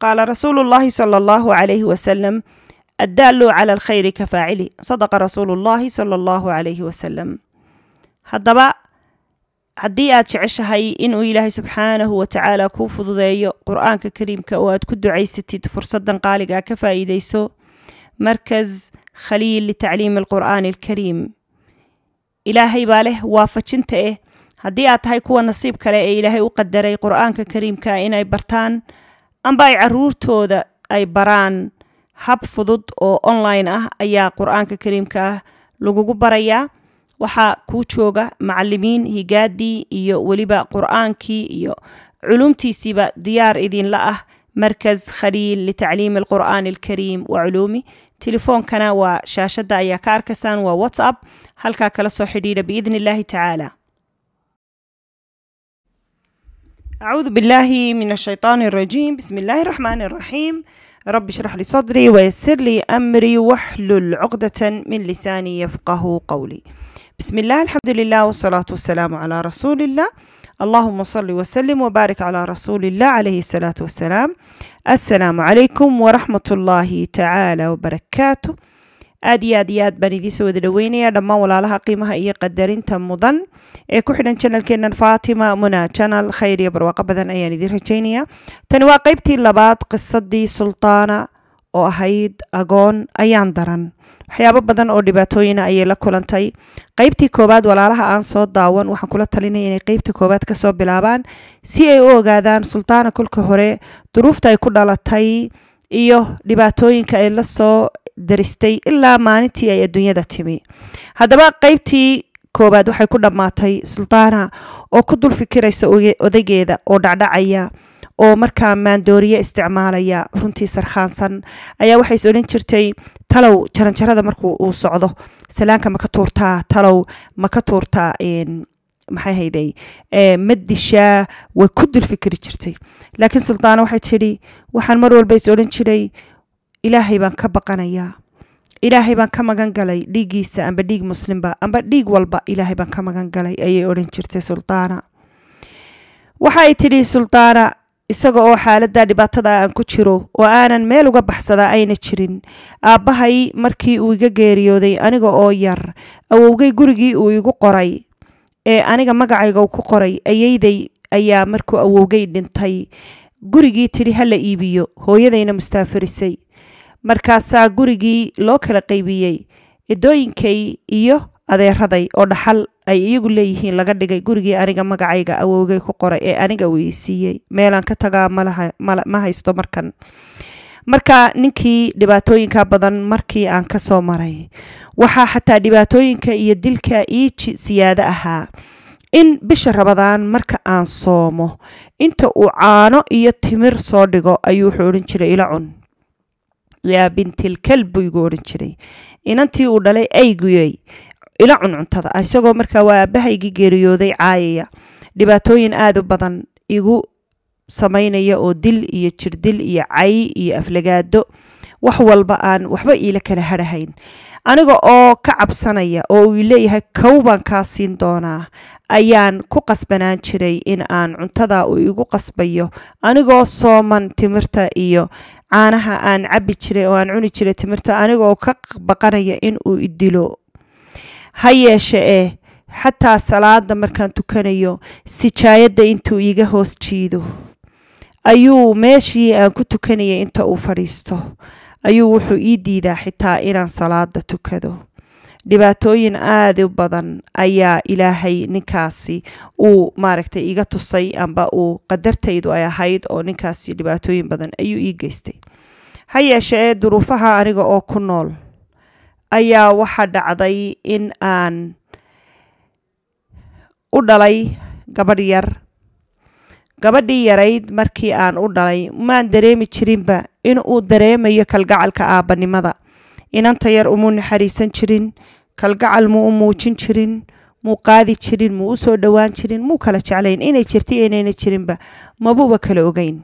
qaala rasuulu llaahi sala allahu calayhi wasalam addaalu cala alkhayri ka faacili sadaqa rasuulu llaahi sala allahu calayhi wasalam haddaba haddii aad jeceshahay inuu ilaahay subxaanahu watacaala kuu fududeeyo qur-aanka kariimka oo aad ku ducaysatid fursadan qaaligaa ka faa'iidayso markas khaliil litacliim alqur'aani alkariim ilaahay baa leh waafajinta eh haddii aad tahay kuwa nasiib kale ee ilaahay u qadaray qur-aanka kariimka inay bartaan amba ay caruurtooda ay baraan hab fudud oo online ah ayaa qur-aanka kariimka ah lagugu barayaa waxaa kuu jooga macalimiin higaadii iyo weliba qur-aankii iyo culumtiisiiba diyaar idinla ah markas khaliil litacliim alqur'aan alkariim wa culuumi telefoonkana waa shaashadda ayaa ka arkasaan waa whatsapp halkaa kala soo xidhiidha biidni illaahi tacaala أعوذ بالله من الشيطان الرجيم بسم الله الرحمن الرحيم رب اشرح لي صدري ويسر لي أمري واحلل عقدة من لساني يفقه قولي بسم الله الحمد لله والصلاة والسلام على رسول الله اللهم صل وسلم وبارك على رسول الله عليه الصلاة والسلام السلام عليكم ورحمة الله تعالى وبركاته aad iyo aad iyo aad baan idiin soo wada dhaweynaya dhammaan walaalaha qiimaha iyo qadarinta mudan ee ku xidhan janalkeenan faatima muna janal khayr iyo barwaaqo badan ayaan idiin rajaynaya tani waa qeybtii labaad qisadii sultaana oo ahayd agoon ayaan daran waxyaabo badan oo dhibaatooyina ayay la kulantay qeybtii koowaad walaalaha aan soo daawan waxaan kula talinaya inay qeybtii koowaad kasoo bilaabaan si ay u ogaadaan sultaana kolka hore duruufta ay ku dhalatay iyo dhibaatooyinka ay lasoo daristay ilaa maalintii ay adduunyada timi haddaba qaybtii koowaad waxay ku dhammaatay suldaana oo ku dul fikiraysa odageeda oo dhacdhacaya oo markaa maandooriye isticmaalaya runtii sarkhaansan ayaa waxay odhan jirtay talow jaranjarada markuu uu socdo salaanka ma tuurtaa talow ma tuurtaa maxay hayday madishaa way ku dul fikiri jirtay laakiin suldaana waxay tidhi waxaan mar walba is odhan jiray ilaahay baan ka baqanayaa ilaahay baan ka magan galay dhiiggiisa amba dhiig muslimba amba dhiig walba ilaahay baan ka magan galay ayay odhan jirtay suldaana waxaay tidhi suldaana isaga oo xaaladdaa dhibaatada aan ku jiro oo aanan meel uga baxsadaa ayna jirin aabbahay markii uu iga geeriyooday aniga oo yar awowgay gurigii uu igu qoray ee aniga magacayga ku qoray ayeyday ayaa markuu awowgay dhintay gurigii tidhi ha la iibiyo hooyadayna mustaafirisay markaasaa gurigii loo kala qaybiyey edooyinkay iyo adeeraday oo dhaxal ay iyagu leeyihiin laga dhigay gurigii aniga magacayga awowgay ku qoray ee aniga weysiiyey meelaan ka tagaa ma haysto markan marka ninkii dhibaatooyinka badan markii aan ka soo maray waxaa xataa dhibaatooyinka iyo dilka ii siyaado ahaa in bisha rabadaan marka aan soomo inta uu caano iyo timir soo dhigo ayuu wuxuu odhan jiray ila cun yaa bintil bintilkal buygu odhan jiray inantii uu dhalay ayguyay ila cuncuntada ah isagoo markaa waa aabbahaygii geeriyooday caayaya dhibaatooyin aada u badan igu samaynaya oo dil iyo jirdil iyo cay iyo aflagaado wax walba aan waxba iila kala hadhahayn aniga oo ka cabsanaya oo uu leeyahay kow baan kaa siin doonaa ayaan ku qasbanaan jiray in aan cuntada uu igu qasbayo anigoo sooman timirta iyo caanaha aan cabbi jiray oo aan cuni jiray timirta anigaoo ka baqanaya in idilo ha yeeshe eh xataa salaada markaan tukanayo sijaayadda intuu iga hoos jiido ayuu meeshii aan ku tukanayay inta uu fadhiisto ayuu wuxuu ii diidaa xitaa inaan salaada tukado dhibaatooyin aada u badan ayaa ilaahay ninkaasi uu maaragtay iga tusay amba uu qadartaydu ay ahayd oo ninkaasi dhibaatooyin badan ayuu ii geystay ha yeeshe duruufaha aniga oo ku nool ayaa waxaa dhacday in aan u dhalay gabadh yar gabadhii yarayd markii aan u dhalay maan dareemi jirinba in uu dareemayo kalgacalka aabbanimada inanta yar umuu naxariisan jirin kalgacal muu u muujin jirin muu qaadi jirin muu u soo dhowaan jirin muu kala jeclayn inay jirta inayna jirinba mabuuba kala ogeyn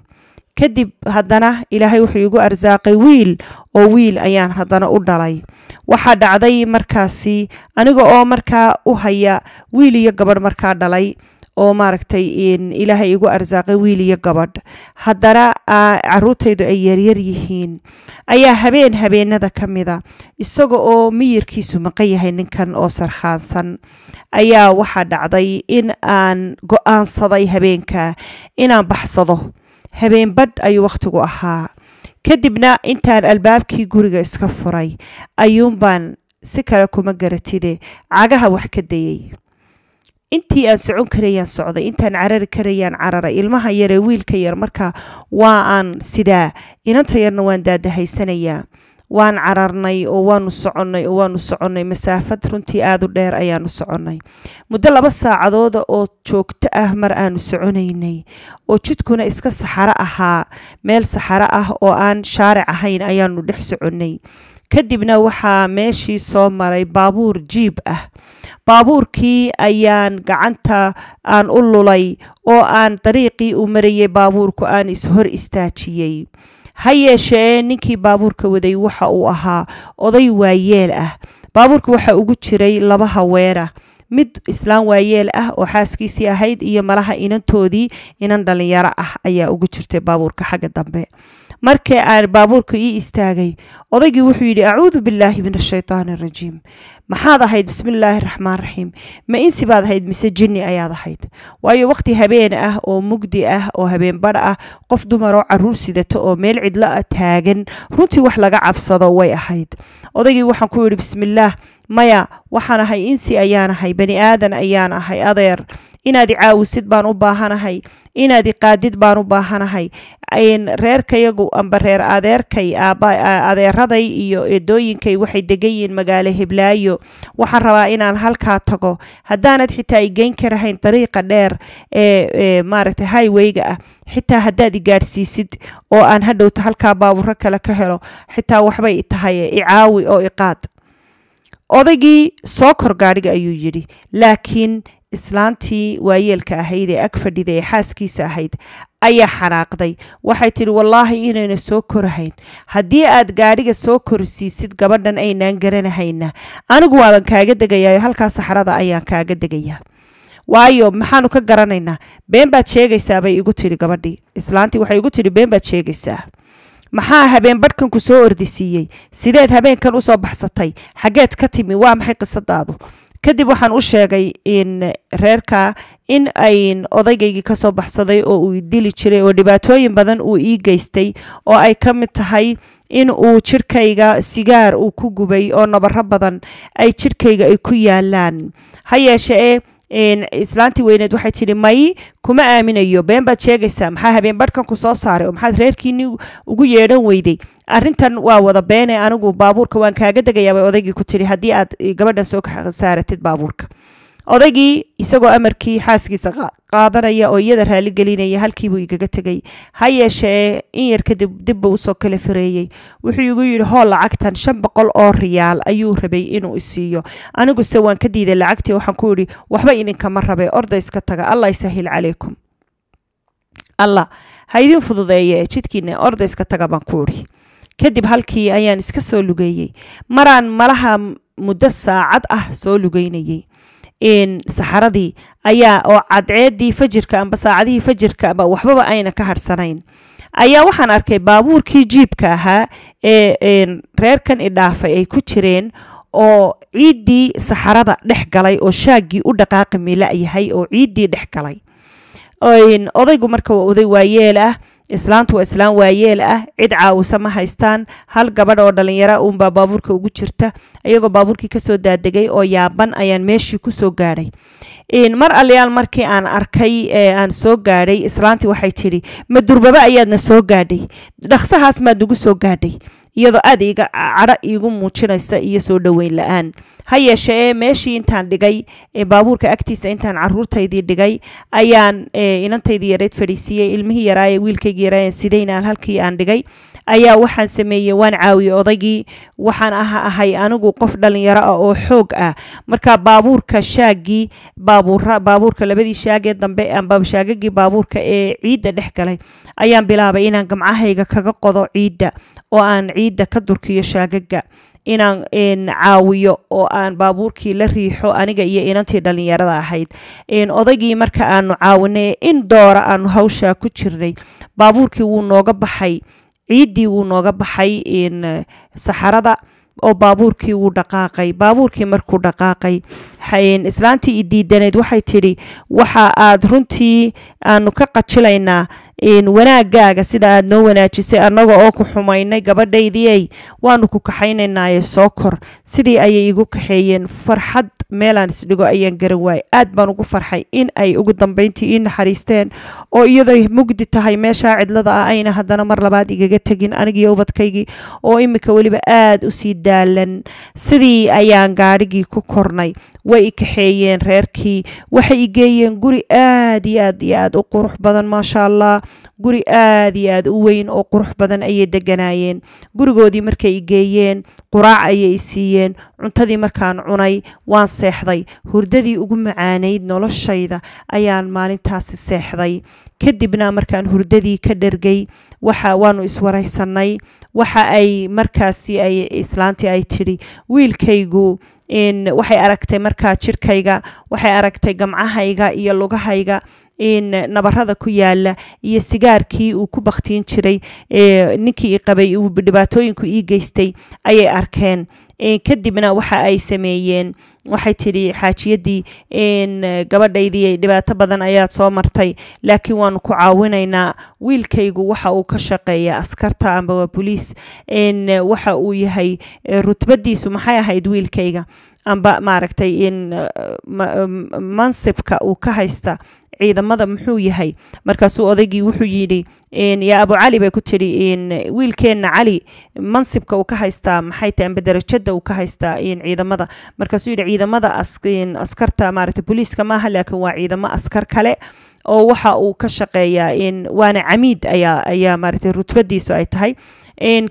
kadib haddana ilaahay wuxuu igu arsaaqay wiil oo wiil ayaan haddana u dhalay waxaa dhacday markaasi aniga oo markaa u haya wiil iyo gabadh markaa dhalay oo maaragtay ilaahay igu arsaaqay wiil iyo gabadh haddana caruurtaydu ay yaryar yihiin ayaa habeen habeenada ka mida isaga oo miyirkiisu maqan yahay ninkan oo sarkhaansan ayaa waxaa dhacday in aan go-aansaday habeenka inaan baxsado habeen badh ayuu waqtigu ahaa kadibna intaan albaabkii guriga iska furay ayuunbaan si kale kuma garatide cagaha wax ka dayey intii aan socon karayaan socday intaan carari karayaan cararay ilmaha yare wiilka yar marka waa aan sidaa inanta yarna waan daadahaysanayaa waan cararnay oo waanu soconnay oo waanu soconnay masaafad runtii aada u dheer ayaanu soconnay muddo laba saacadooda oo joogto ah mar aanu soconaynay oo jidkuna iska saxaro ahaa meel saxaro ah oo aan shaaric ahayn ayaanu dhex soconnay kadibna waxaa meeshii soo maray baabuur jiib ah baabuurkii ayaan gacanta aan u lulay oo aan dariiqii u marayay baabuurku aan ishor istaajiyey ha yeeshee ninkii baabuurka waday waxa uu ahaa oday waayeel ah baabuurka waxaa ugu jiray laba haweera mid islaan waayeel ah oo xaaskiisii ahayd iyo malaha inantoodii inan dhallinyaro ah ayaa ugu jirtay baabuurka xagga dambe markii aan baabuurka ii istaagay odaygii wuxuu yidhi acuudu bilaahi min ashaytaani arajiim maxaad ahayd bismillaahi raxmaan raxiim ma insi baad ahayd mise jinni ayaad ahayd waayo waqti habeen ah oo mugdi ah oo habeen ah qof dumaroo caruur sidata oo meel cidlo ah taagan runtii wax laga cabsado way ahayd odaygii waxaan ku yidhi bismillaah maya waxaan ahay insi ayaan ahay bani aadan ayaan ahay adeer inaad i baan u baahanahay inaad iqaadid baan u baahanahay reerkayagu amba reer adeerkay adeeraday iyo eedooyinkay waxay degan magaalo hiblaayo waxaan rabaa inaan halkaa tago haddaanad xitaa igeyn karahayn dariiqa dheer ee maaragta highwayga ah xitaa haddaad i oo aan hadhowta halkaa baaburo kale ka helo xitaa waxbay tahay icaawi oo iqaad odaygii soo kor gaadhiga ayuu yidhi laakiin islaantii waayeelka ahayd ee ag fadhida ee xaaskiisa ahayd ayaa xanaaqday waxay tidhi wallaahi inayna soo korahayn haddii aad gaadhiga soo korsiisid gabadhan aynaan garanahayna anigu waaban kaaga degayaa halkaa saxrada ayaan kaaga degayaa waayo maxaanu ka garanaynaa been baad sheegaysaa bay igu tidhi gabadhii islaantii waxay igu tidhi been baad sheegaysaa maxaa habeen badhkanku soo ordisiiyey sideed habeenkan usoo baxsatay xageed ka timi waa maxay qisadaadu kadib waxaan u sheegay in reerka in ayn odaygaygii kasoo baxsaday oo uu dili jiray oo dhibaatooyin badan uu ii geystay oo ay ka mid tahay in uu jirkayga sigaar uu ku gubay oo nabaro badan ay jirkayga ay ku yaalaan ha yeeshee islaanti weyneed waxay tidhi may kuma aaminayo been baad sheegaysaa maxaa habeen barhkan ku soo saaray oo maxaad reerkiini ugu yeedhan weyday arrintan waa wada beene anigu baabuurka waan kaaga degayaabay odaygii ku tidhi haddii aad gabadhan soo kasaaratid baabuurka odaygii isagoo amarkii xaaskiisa qaadanaya oo iyada raaligelinaya halkiibuu igaga tegay ha yeeshee in yar kadib dibba usoo kala fireeyey wuxuu igu yidhi hoo lacagtan shan boqol oo riyaal ayuu rabay inuu isiiyo aniguse waan ka diiday lacagtii waxaan ku yidhi waxba idinkama rabe orda iska taga allah isahil calaykum allah ha idin fududeeye jidkiina orda iska taga baan ku idhi kadib halkii ayaan iska soo lugeeyey maraan malaha muddo saacad ah soo lugeynayay saxaradii ayaa oo cadceedii fajirka amba saacadihii fajirka amba waxbaba ayna ka harsanayn ayaa waxaan arkay baabuurkii jiibka ahaa ee reerkan idhaafay ay ku jireen oo ciiddii saxarada dhex galay oo shaaggii u dhaqaaqi mila yahay oo ciiddii dhex galay odaygu marka waa oday waayeel ah islaantu waa islaan waayeel ah cid caawisa ma haystaan hal gabadh oo dhalinyara uunbaa baabuurka ugu jirta iyagoo baabuurkii kasoo daadegay oo yaaban ayaan meeshii kusoo gaadhay mar aliyaal markii aan arkay aan soo gaadhay islaantii waxay tidhi ma durbaba ayaadna soo gaadhay dhaqsahaas maad nagu soo gaadhay iyadoo aad iga cadho iigu muujinaysa iyo soo dhoweyn la-aan ha yeeshee meeshii intaan dhigay baabuurka agtiisa intaan caruurtaydii dhigay ayaan inantaydii yareed fadhiisiiyey ilmihii yaraaye wiilkaygii yaraa sidayna halkii aan dhigay ayaa waxaan sameeyey waan caawiyey odaygii waxaan ah, ahay anigu qof dhalinyaro ah oo xoog ah marka baabuurka shaagii baabuurka labadii shaagee dambe shaagagii baabuurka ee ciidda dhex galay ayaan bilaabay inaan gamcahayga kaga qodo ciidda oo aan ciidda ka durkiyo shaagaga inaan caawiyo oo aan baabuurkii la riixo aniga iyo inantii dhallinyarada ahayd odaygii marka aanu caawinay in doora aanu hawshaa ku jirnay baabuurkii wuu nooga baxay ciiddii wuu nooga baxay eh, saxarada oo baabuurkii wuu dhaqaaqay baabuurkii markuu dhaqaaqay islaantii idiidanayd waxay tidhi waxa aad runtii aanu ka qajilaynaa wanaagaaga sida aad noo wanaajisay annaga oo ku xumaynay gabadhaydii ay waanu ku kaxaynaynaaye soo kor sidii ayay igu kaxeeyeen farxad meelaan isdhigo ayaan garan waayay aad baan ugu farxay in ay ugu dambeyntii ii naxariisteen oo iyadoo mugdi tahay meeshaa cidlada ah ayna haddana mar labaad igaga tegin anigii ubadkaygii oo iminka weliba aad u sii daalan sidii ayaan gaadhigii ku kornay way i kaxeeyeen reerkii waxay igeeyeen guri aad iyo aad iyo aad u qurux badan maasha allah guri aad iyo aad u weyn oo qurux badan ayay deganaayeen gurigoodii markay geeyeen quraac ayay siiyeen cuntadii markaan cunay waan seexday hurdadii ugu macaanayd noloshayda ayaan maalintaasi seexday kadibna markaan hurdadii ka dhergay waxa waanu iswaraysanay waxa ay markaasi ay islaantii ay tidhi wiilkaygu waxay aragtay markaa jirhkayga waxay aragtay gamcahayga iyo lugahayga nabarada ku yaala iyo sigaarkii uu ku baktiin jiray ninkii qabay uu dhibaatooyinku ii geystay ayay arkeen kadibna waxa ay sameeyeen waxay tidhi xaajiyadii gabadhaydii dhibaato badan ayaad soo martay laakiin waanu ku caawinaynaa wiilkaygu waxa uu ka shaqeeya askarta amba boliis waxa uu yahay rutbadiisu maxay ahayd wiilkayga amba maaragtay mansibka uu ka haysta ciidamada muxuu yahay markaasuu odaygii wuxuu yidhi yaa abu cali bay ku tiri wiilkeenna cali mansibka uu ka haystaa maxay tahay amba darajada uu ka haystaa ciidamada markaasuu yidhi ciidamada askarta maaragtay booliiska maaha laakiin waa ciidamo askar kale oo waxa uu ka shaqeeyaa waana camiid ayaa ayaa maaragtay rutbadiisu ay tahay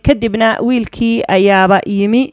kadibna wiilkii ayaaba yimi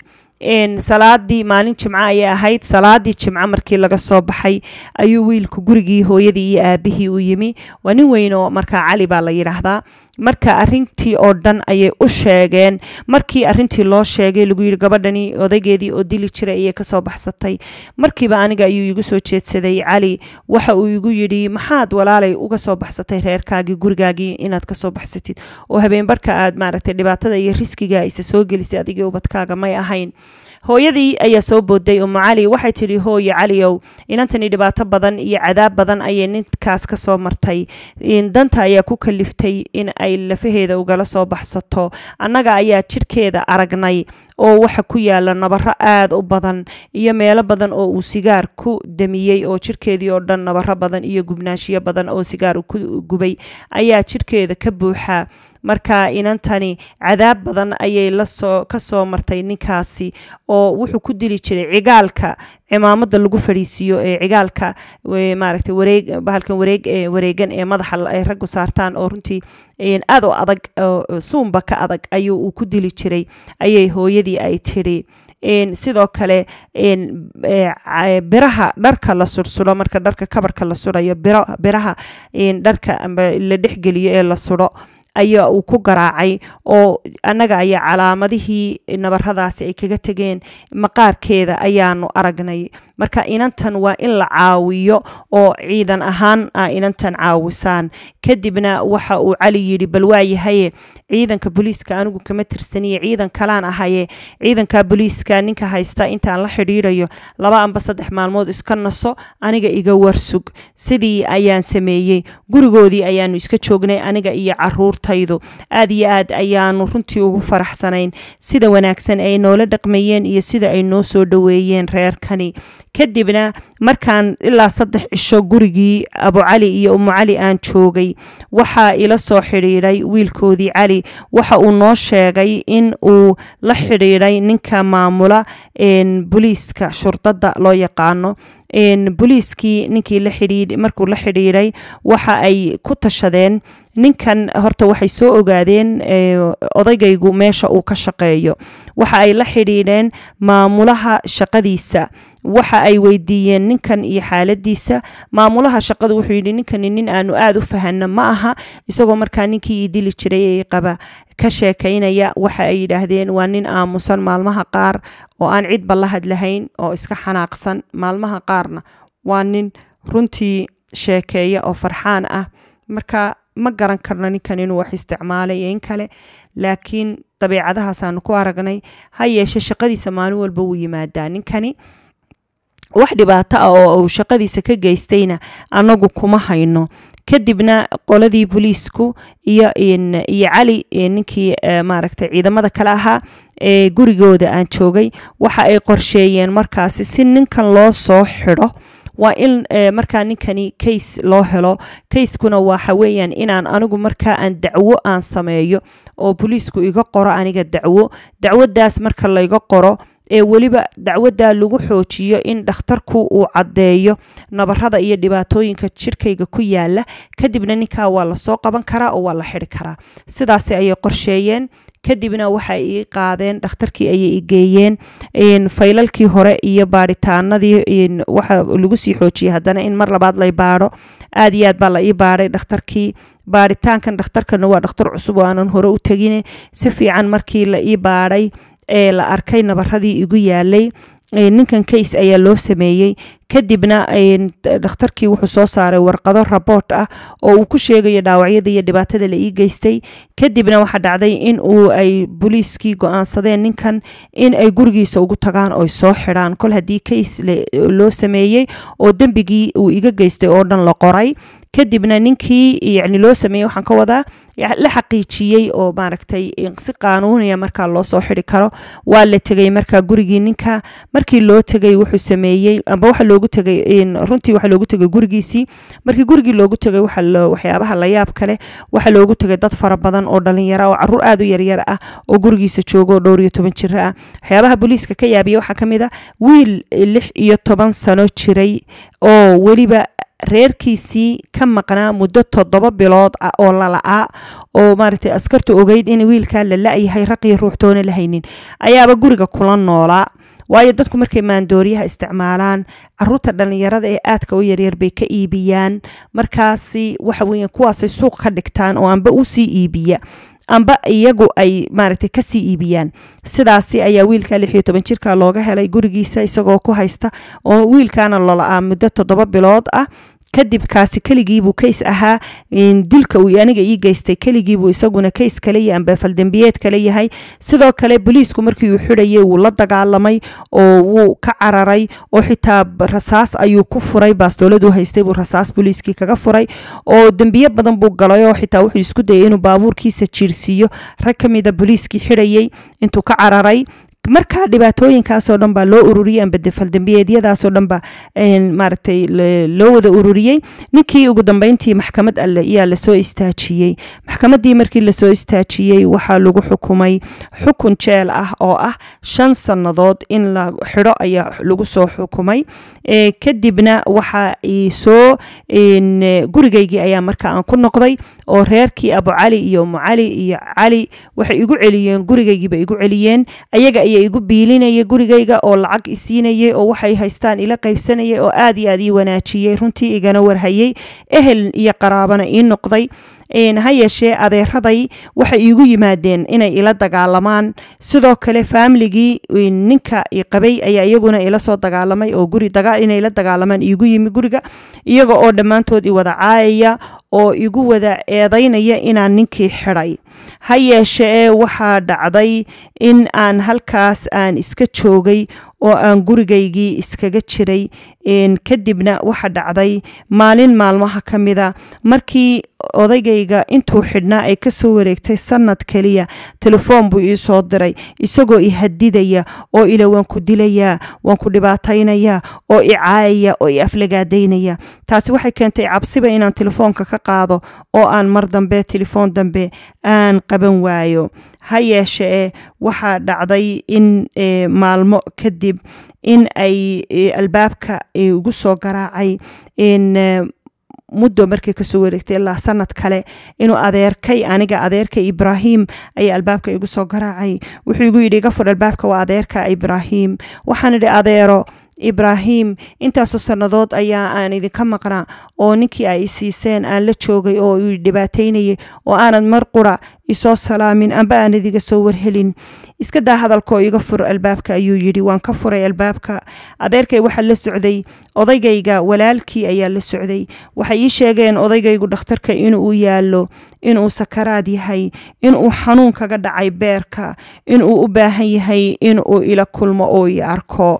salaadii maalin jimco ayay ahayd salaadii jimco markii laga soo baxay ayuu wiilku gurigii hooyadii iyo aabihii u yimi waa nin weyn oo markaa cali baa la yidhaahdaa marka arintii oo dhan ayay u sheegeen markii arintii loo sheegay lagu yidhi gabadhani odaygeedii oo dili jiray ayay kasoo baxsatay markiiba aniga ayuu igu soo jeedsaday cali waxa uu igu yidhi maxaad walaalay uga soo baxsatay reerkaagii gurigaagii inaad kasoo baxsatid oo habeen barka aad maaragtay dhibaatada iyo riskiga isa soo gelisay adigii ubadkaaga may ahayn hooyadii ayaa soo booday umu cali waxay tidhi hooye caliow inantani dhibaato badan iyo cadaab badan ayay ninkaas ka soo martay danta ayaa ku kaliftay in ay lafaheeda ugala soo baxsato annaga ayaa jidhkeeda aragnay oo waxa ku yaala nabaro aada u badan iyo meelo badan oo uu sigaar ku damiyey oo jidhkeedii oo dhan nabaro badan iyo gubnaanshiyo badan oo sigaar ku gubay ayaa jidhkeeda ka buuxa marka inantani cadaab badan ayay lasoo kasoo martay ninkaasi oo wuxuu ku dili jiray cigaalka cimaamada lagu fadhiisiiyo ee cigaalka maaragta wareeg bahalkan wareeg ee wareegan ee madaxa ay raggu saartaan oo runtii aad u adag suumba ka adag ayuu uu ku dili jiray ayay hooyadii ay tidhi sidoo kale biraha dharka la sursulo marka dharka kabarka la surayo biraha dharka la dhexgeliyo ee la suro ayaa uu ku garaacay oo annaga ayaa calaamadihii nabaradaasi ay kaga tegeen maqaarkeeda ayaanu aragnay marka inantan waa in la caawiyo oo ciidan ahaan a ah, inantan caawisaan kadibna waxa uu cali yidhi bal waayahaye ciidanka booliiska anigu kama tirsaniye ciidan kalaan ahaye ciidanka booliiska ninka haysta intaan la xidhiidhayo laba amba saddex maalmood iska naso aniga iga warsug sidii ayaan sameeyey gurigoodii ayaanu iska joognay aniga iyo caruurtaydu aad iyo aad ayaanu runtii ugu faraxsanayn sida wanaagsan ay noola dhaqmayeen iyo sida ay noo soo dhaweeyeen reerkani kadibna markaan ilaa saddex cisho gurigii abucali iyo umucali aan joogay waxaa ila soo xidhiidhay wiilkoodii cali waxa uu noo sheegay in uu la xidhiidhay ninka maamula buliiska shurdada loo yaqaano buliiskii ninkii la xidhiid markuu la xidhiidhay waxa ay ku tashadeen ninkan horta waxay soo ogaadeen odaygaygu meesha uu ka shaqeeyo waxa ay la xidhiidheen maamulaha shaqadiisa waxa ay weydiiyeen ninkan iyo xaaladiisa maamulaha shaqadu wuxuu yidhi ninkani nin aanu aada u fahanno ma aha isagoo markaa ninkii ii dili jiray ee qaba ka sheekaynaya waxa ay yidhaahdeen waa nin aamusan maalmaha qaar oo aan cidba la hadlahayn oo iska xanaaqsan maalmaha qaarna waa nin runtii sheekeeya oo farxaan ah marka ma garan karno ninkan inuu wax isticmaalay in kale laakiin dabeecadahaasaanu ku aragnay ha yeeshe shaqadiisa maalin walba wuu yimaadaa ninkani wax dhibaato ah oo uu shaqadiisa ka geystayna anagu kuma hayno kadibna qoladii booliisku iyo iyo cali ninkii maaragtay ciidamada kale ahaa ee gurigooda aan joogay waxa ay qorsheeyeen markaasi si ninkan loo soo xidho waa in markaa ninkani kays loo helo kayskuna waxa weeyaan inaan anigu markaa aan dacwo aan sameeyo oo boliisku iga qoro aniga dacwo dacwadaas marka layga qoro ee weliba dacwadda lagu xoojiyo in dhakhtarku uu caddeeyo nabarada iyo dhibaatooyinka jidhkayga ku yaala kadibna ninkaa waa lasoo qaban karaa oo waa la xidhi karaa sidaasi ayay qorsheeyeen kadibna waxay ii qaadeen dhakhtarkii ayay igeeyeen faylalkii hore iyo baaritaanadii waxa lagu sii xoojiyay haddana in mar labaad lay baadho aad iyo aad baa la ii baadhay dhakhtarkii baaritaankan dhakhtarkana waa dhakhtar cusub oo aanan hore u tegine si fiican markii la ii baadhay ee la arkay nabaradii igu yaalay ninkan case ayaa loo sameeyey kadibna dhakhtarkii wuxuu soo saaray warqado raboort ah oo uu ku sheegayo dhaawacyada iyo dhibaatada la ii geystay kadibna waxaa dhacday in uu ay booliiskii go-aansadeen ninkan in ay gurigiisa ugu tagaan oo soo xidhaan kol haddii case loo sameeyey oo dembigii uu iga geystay oo dhan la qoray kadibna ninkii yani loo sameeyey waxaan ka wadaa la xaqiijiyey oo maaragtay si qaanuuniya markaa loosoo xidi karo waa la tegay markaa gurigii ninka markii loo tegay wuxuu sameeyey amba waxa loogu tegay runtii waxa loogu tegay gurigiisii markii gurigii loogu tegay waxyaabaha layaab kale waxa loogu tegay dad fara badan oo dhalinyara oo caruur aad u yaryar ah oo gurigiisa joogo dhowr iyo toban jiro ah waxyaabaha booliiska ka yaabiya waxaa ka mid a ah wiil lix iyo toban sano jiray oo weliba reerkiisii ka maqnaa muddo toddoba bilood ah oo lala'aa oo maaragtay askartu ogeyd in wiilkaa la la-yahay raqiyo ruuxtoona la haynin ayaaba guriga kula noolaa waayo dadku markay maandooriyaha isticmaalaan caruurta dhalinyarada ee aadka u yaryar bay ka iibiyaan markaasi waxa weya kuwaasay suuq ka dhigtaan oo anba usii iibiya amba iyagu ay maaragtay kasii iibiyaan sidaasi ayaa wiilka lix toban jirka looga helay gurigiisa isagoo ku haysta oo wiilkana lola-aa muddo toddoba bilood ah kadib kaasi keligiibuu keys ahaa dilka uu aniga ii geystay keligiibuu isaguna keys kale yahay amba kale yahay sidoo kale boliisku markii uu xidhayay wuu la dagaalamay oo wuu ka cararay oo xitaa rasaas ayuu ku furay baastooladu haystay buu rasaas boliiskii kaga furay oo dembiye badan buu galay oo xitaa wuxuu isku dayay inuu baabuurkiisa jiirsiiyo rag ka boliiskii xidhayay intuu ka cararay marka dhibaatooyinkaasoo dhan baa loo ururiyay ambadefaldambiyeedyadaasoo dhan baa maaragtay loo wada ururiyey ninkii ugu dambeyntii maxkamad alle ayaa lasoo istaajiyey maxkamadii markii lasoo istaajiyey waxaa lagu xukumay xukun jeel ah oo ah shan sannadood in la xidho ayaa lagu soo xukumay kadibna waxaa soo gurigaygii ayaa marka aan ku noqday oo reerkii abucali iyo mucali iyo cali waxay igu celiyeen gurigaygiiba igu celiyeen ayaga ayaa igu biilinayay gurigayga oo lacag isiinayay oo waxay haystaan ila qaybsanayay oo aad iyo aad ii wanaajiyey runtii igana warhayay ehel iyo qaraabana ii noqday ha yeeshee adeeraday waxay iigu yimaadeen inay ila dagaalamaan sidoo kale faamiligii ninka iqabay ayaa iyaguna ila soo dagaalamay oo guriinay la dagaalamaan iigu yimi guriga iyaga oo dhammaantood i caayaya oo igu wada eedaynaya inaan ninkii xidhay ha yeeshee waxaa dhacday in aan halkaas aan iska joogay oo aan gurigaygii iskaga jiray kadibna waxa dhacday maalin maalmaha ka mida ah. markii odaygayga intuu xidhnaa ay kasoo wareegtay sanad keliya telefoon buu ii soo diray isagoo i hadidaya oo ila waan ku dilayaa waan ku dhibaataynayaa oo i caayaya oo i aflagaadaynaya taasi waxay keentay cabsiba inaan telefoonka ka qaado oo aan mar dambe telefoon dambe aan qaban waayo ha yeeshee eh, waxaa dhacday in eh, maalmo kadib in ay eh, albaabka ugu soo garaacay in muddo markii kasoo wareegtay ilaa sanad kale inuu adeerkay aniga adeerka ibraahim ayaa albaabka igu soo garaacay wuxuu igu yidhi iga fur albaabka waa adeerka ibraahim waxaan idhi adeero ibraahim intaasoo sannadood ayaa aan idinka maqnaa oo ninkii ay isiiseen aan la joogay oo i dhibaataynayay oo aanad mar qura isoo salaamin amba aan idiga soo warhelin iska daa hadalkoo iga fur albaabka ayuu yidhi waan ka furay albaabka adeerkay waxaa la socday odaygayga walaalkii ayaa la socday waxay ii sheegeen odaygaygu dhakhtarka inuu yaallo inuu sakaraad yahay inuu xanuun kaga dhacay beerka inuu u baahan yahay inuu ila kulmo oo i arko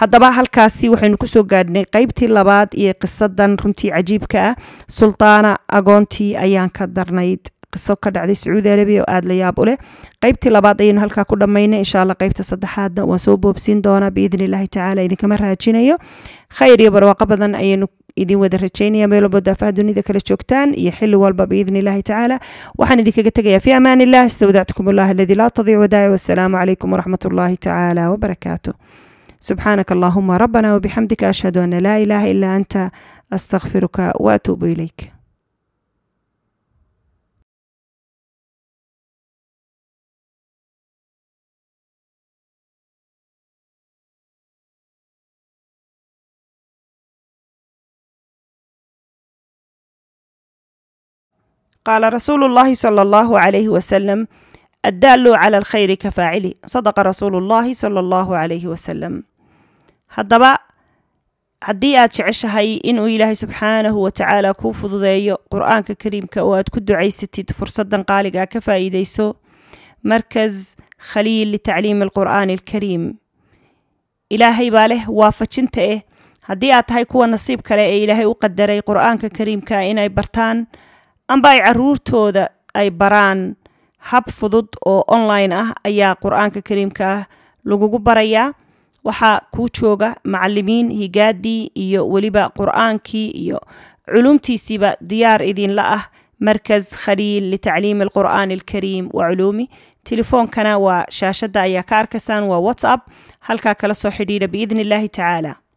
haddaba halkaasi waxaynu kusoo gaadhnay qeybtii labaad iyo qisadan runtii cajiibka ah sultaana agoontii ayaan ka darnayd qiso ka dhacday sacuudi arabiya oo aada la yaab u qeybtii labaad ayaynu halkaa ku dhammaynay insha alla qeybta saddexaadna waan soo boobsiin doonaa biidni illaahi tacaala idinkama raajinayo khayr iyo barwaaqo badan ayaynu idin wada rajaynaya meel walba daafaha dunida kala joogtaan iyo xilli walba biidni illaahi tacaala waxaan idinkaga tegayaa fi amaan illah istawdactukum allah aladi laa tadiicu wadaaci wassalaamu calaykum waraxmat tacaala wabarakaatu سبحانك اللهم ربنا وبحمدك أشهد أن لا إله إلا أنت أستغفرك وأتوب إليك قال رسول الله صلى الله عليه وسلم addaalu cala alkhayri ka faacili sadaqa rasuulu llaahi sala allahu calayhi wasalam haddaba haddii aad jeceshahay inuu ilaahay subxaanahu watacaala kuu fududeeyo qur-aanka kariimka oo aad ku ducaysatid fursaddan qaaligaa ka faa'iidayso markas khaliil litacliimi alqur'aani alkariim ilaahay baa leh waafajinta eh haddii aad tahay kuwa nasiib kale ee ilaahay u qadaray qur-aanka kariimka inay bartaan amba ay caruurtooda ay baraan hab fudud oo online ah ayaa qur-aanka kariimka ah lagugu barayaa waxaa ku jooga macalimiin higaadii iyo weliba qur-aankii iyo culumtiisiiba diyaar idinla ah markas khaliil litacliim alqur'aani alkariim wa culuumi telefoonkana waa shaashadda ayaa ka arkaysaan waa whatsapp halkaa kala soo xidhiidha biidni illaahi tacaala